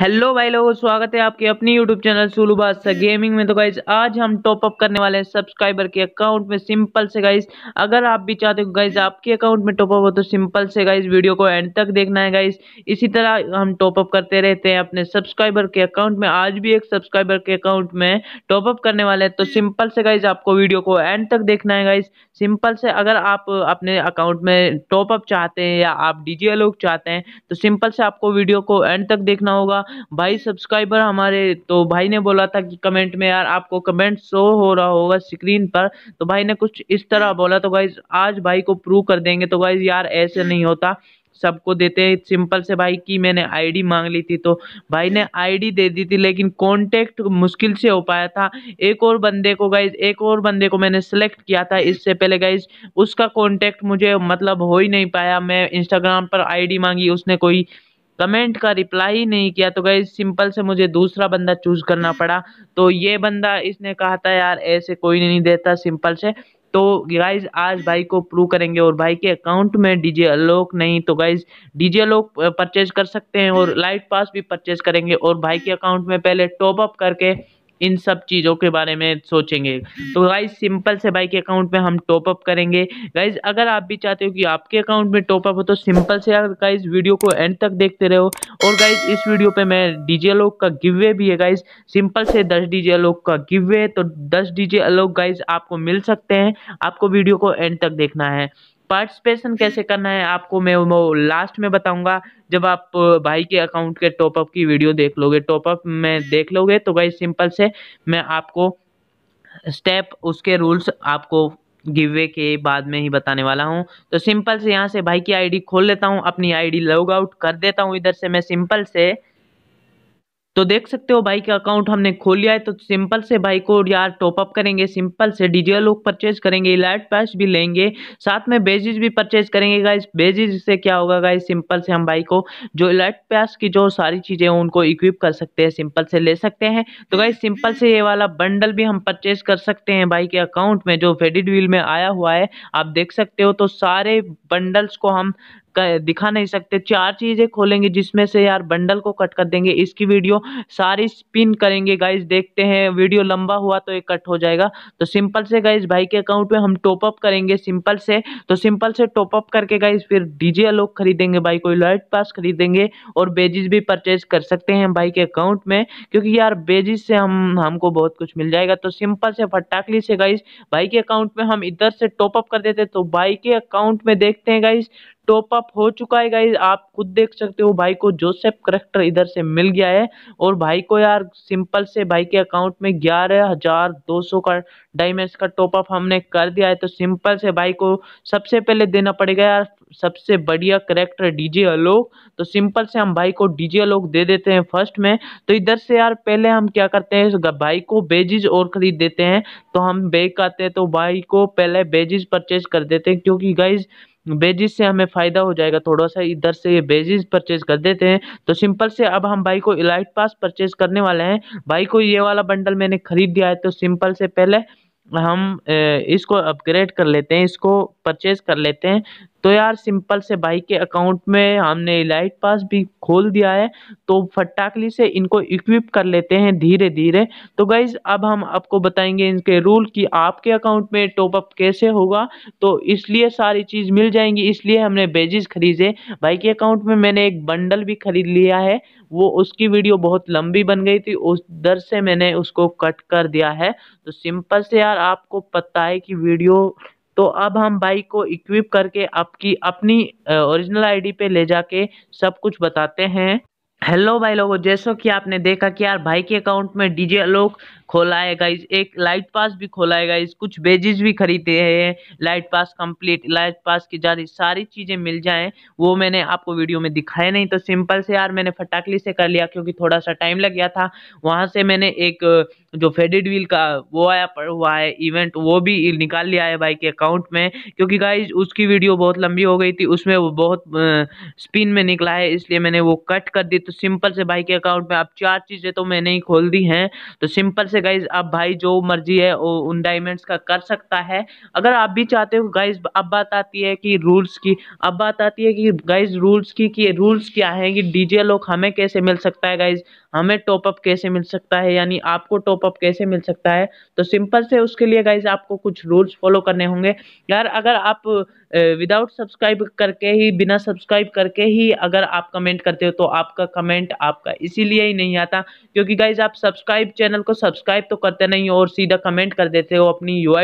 Hello भाई लोगों स्वागत है आपके अपनी यूट्यूब चैनल सुलू बादशाह गेमिंग में तो गाइज आज हम टॉप अप करने वाले हैं सब्सक्राइबर के अकाउंट में सिंपल से गाइज अगर आप भी चाहते हो गाइज आपके अकाउंट में टॉप अप हो तो सिंपल से गाइज वीडियो को एंड तक देखना है गाइज इसी तरह हम टॉप अप करते रहते हैं अपने सब्सक्राइबर के अकाउंट में आज भी एक सब्सक्राइबर के अकाउंट में टॉप अप करने वाले हैं तो सिंपल से गाइज आपको वीडियो को एंड तक देखना है गाइज सिंपल से अगर आप अपने अकाउंट में टॉप अप चाहते हैं या आप डीजी लोग चाहते हैं तो सिंपल से आपको वीडियो को एंड तक देखना होगा भाई सब्सक्राइबर हम्म। हमारे तो भाई ने बोला था कि कमेंट में यार आपको कमेंट शो हो रहा होगा स्क्रीन पर तो भाई ने कुछ इस तरह हम्म। बोला तो गाइज आज भाई को प्रूव कर देंगे तो गाइज यार ऐसे नहीं होता सबको देते हैं सिंपल से भाई की मैंने आईडी मांग ली थी तो भाई ने आईडी दे दी थी लेकिन कांटेक्ट मुश्किल से हो पाया था एक और बंदे को गाइज एक और बंदे को मैंने सेलेक्ट किया था इससे पहले गाइज उसका कांटेक्ट मुझे मतलब हो ही नहीं पाया मैं इंस्टाग्राम पर आईडी मांगी उसने कोई कमेंट का रिप्लाई नहीं किया तो गई सिंपल से मुझे दूसरा बंदा चूज करना पड़ा तो ये बंदा इसने कहा था यार ऐसे कोई नहीं देता सिंपल से तो गाइज आज भाई को प्रूव करेंगे और भाई के अकाउंट में डीजे अलोक नहीं तो गाइज डीजे अलोक परचेज कर सकते हैं और लाइट हम्म। पास भी परचेज करेंगे और भाई के अकाउंट में पहले टॉप अप करके इन सब चीज़ों के बारे में सोचेंगे तो गाइज सिंपल से भाई के अकाउंट में हम टॉपअप करेंगे गाइज अगर आप भी चाहते हो कि आपके अकाउंट में टॉपअप हो तो सिंपल से गाइज वीडियो को एंड तक देखते रहो और गाइज इस वीडियो पे मैं डीजे अलोक का गिवे भी है गाइज सिंपल से दस डीजे अलोक का गिवे तो दस डीजे अलोक गाइज आपको मिल सकते हैं आपको वीडियो को एंड तक देखना है पार्टिसिपेशन कैसे करना है आपको मैं वो लास्ट में बताऊंगा जब आप भाई के अकाउंट के टॉपअप की वीडियो देख लोगे टॉपअप में देख लोगे तो भाई सिंपल से मैं आपको स्टेप उसके रूल्स आपको गिवे के बाद में ही बताने वाला हूँ तो सिंपल से यहाँ से भाई की आईडी खोल लेता हूँ अपनी आईडी लॉग आउट कर देता हूँ इधर से मैं सिंपल से तो देख सकते हो भाई का अकाउंट हमने खोल लिया है तो सिंपल से भाई को यार टॉपअप करेंगे सिंपल से डीजीएल लोग परचेज करेंगे इलाइट पैस भी लेंगे साथ में बेजिज भी परचेज करेंगे गाइस बेजिज से क्या होगा गाइस सिंपल से हम भाई को जो इलाइट पैस की जो सारी चीज़ें उनको इक्विप कर सकते हैं सिंपल से ले सकते हैं तो गाइस सिंपल से ये वाला बंडल भी हम परचेज कर सकते हैं भाई के अकाउंट में जो फेडिड व्हील में आया हुआ है आप देख सकते हो तो सारे बंडल्स को हम दिखा नहीं सकते चार चीज़ें खोलेंगे जिसमें से यार बंडल को कट कर देंगे इसकी वीडियो सारी स्पिन करेंगे गाइज देखते हैं वीडियो लंबा हुआ तो ये कट हो जाएगा तो सिंपल से गाइज भाई के अकाउंट में हम टॉपअप करेंगे सिंपल से तो सिंपल से टॉपअप करके गाइज फिर डीजे अलोक खरीदेंगे भाई कोई लाइट पास खरीदेंगे और बेजिस भी परचेज कर सकते हैं भाई के अकाउंट में क्योंकि यार बेजिस से हम हमको बहुत कुछ मिल जाएगा तो सिंपल से फटाकली से गाइज भाई के अकाउंट में हम इधर से टॉपअप कर देते तो भाई के अकाउंट में देखते हैं गाइज टॉप अप हो चुका है गाइज आप खुद देख सकते हो भाई को जोसेफ करेक्टर इधर से मिल गया है और भाई को यार सिंपल से भाई के अकाउंट में ग्यारह हजार दो सौ का डायमेंस का टॉप अप हमने कर दिया है तो सिंपल से भाई को सबसे पहले देना पड़ेगा यार सबसे बढ़िया करेक्टर डीजे अलोक तो सिंपल से हम भाई को डीजे अलोक दे देते हैं फर्स्ट में तो इधर से यार पहले हम क्या करते हैं भाई को बेजिज और खरीद देते हैं तो हम बेग आते हैं तो भाई को पहले बेजिज परचेज कर देते हैं क्योंकि गाइज बेजिस से हमें फ़ायदा हो जाएगा थोड़ा सा इधर से ये बेजिस परचेज कर देते हैं तो सिंपल से अब हम भाई को इलाइट पास परचेज करने वाले हैं भाई को ये वाला बंडल मैंने खरीद दिया है तो सिंपल से पहले हम इसको अपग्रेड कर लेते हैं इसको परचेज कर लेते हैं तो यार सिंपल से भाई के अकाउंट में हमने इलाइट पास भी खोल दिया है तो फटाकली से इनको इक्विप कर लेते हैं धीरे धीरे तो गाइज अब हम आपको बताएंगे इनके रूल कि आपके अकाउंट में टॉपअप कैसे होगा तो इसलिए सारी चीज़ मिल जाएंगी इसलिए हमने बेजिस खरीदे भाई के अकाउंट में मैंने एक बंडल भी खरीद लिया है वो उसकी वीडियो बहुत लंबी बन गई थी उस दर से मैंने उसको कट कर दिया है तो सिंपल से यार आपको पता है कि वीडियो तो अब हम बाइक को इक्विप करके आपकी अपनी ओरिजिनल आईडी पे ले जाके सब कुछ बताते हैं हेलो भाई लोगों जैसा कि आपने देखा कि यार भाई के अकाउंट में डीजे आलोक खोला है गाइज एक लाइट पास भी खोला है गाइज कुछ बेजेस भी खरीदे हैं light pass complete light pass की ज़्यादा सारी चीज़ें मिल जाएं वो मैंने आपको वीडियो में दिखाया नहीं तो सिंपल से यार मैंने फटाकली से कर लिया क्योंकि थोड़ा सा टाइम लग गया था वहां से मैंने एक जो फेडेड व्हील का वो आया पर हुआ है इवेंट वो भी निकाल लिया है भाई के अकाउंट में क्योंकि गाइज उसकी वीडियो बहुत लंबी हो गई थी उसमें वो बहुत स्पिन में निकला है इसलिए मैंने वो कट कर दी तो सिंपल से भाई के अकाउंट में आप चार चीज़ें तो मैंने ही खोल दी हैं तो सिंपल से से गाइज आप भाई जो मर्जी है वो उन डायमंड्स का कर सकता है अगर आप भी चाहते हो गाइज अब बात आती है कि रूल्स की अब बात आती है कि गाइज रूल्स की कि रूल्स क्या है कि डीजे लोग हमें कैसे मिल सकता है गाइज हमें टॉपअप कैसे मिल सकता है यानी आपको टॉपअप कैसे मिल सकता है तो सिंपल से उसके लिए गाइज आपको कुछ रूल्स फॉलो करने होंगे यार अगर आप विदाउट सब्सक्राइब करके ही बिना सब्सक्राइब करके ही अगर आप कमेंट करते हो तो आपका कमेंट आपका इसीलिए ही नहीं आता क्योंकि गाइज आप सब्सक्राइब चैनल को सब्सक्राइब सब्सक्राइब तो करते नहीं हो और सीधा कमेंट कर देते हो अपनी यू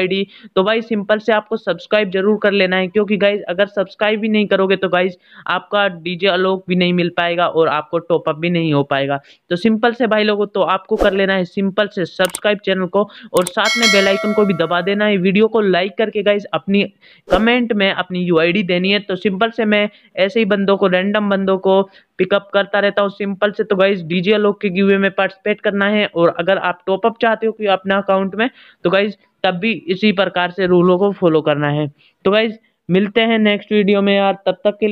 तो भाई सिंपल से आपको सब्सक्राइब जरूर कर लेना है क्योंकि गाइज अगर सब्सक्राइब भी नहीं करोगे तो गाइज आपका डीजे अलोक भी नहीं मिल पाएगा और आपको टॉपअप भी नहीं हो पाएगा तो सिंपल से भाई लोगों तो आपको कर लेना है सिंपल से सब्सक्राइब चैनल को और साथ में बेलाइकन को भी दबा देना है वीडियो को लाइक करके गाइज अपनी कमेंट में अपनी यू देनी है तो सिंपल से मैं ऐसे ही बंदों को रैंडम बंदों को पिकअप करता रहता हूँ सिंपल से तो गाइज डीजे अलोक के गिवे में पार्टिसिपेट करना है और अगर आप टॉपअप आप चाहते हो कि अपना अकाउंट में तो गाइज तब भी इसी प्रकार से रूलों को फॉलो करना है तो गाइज मिलते हैं नेक्स्ट वीडियो में यार तब तक के लिए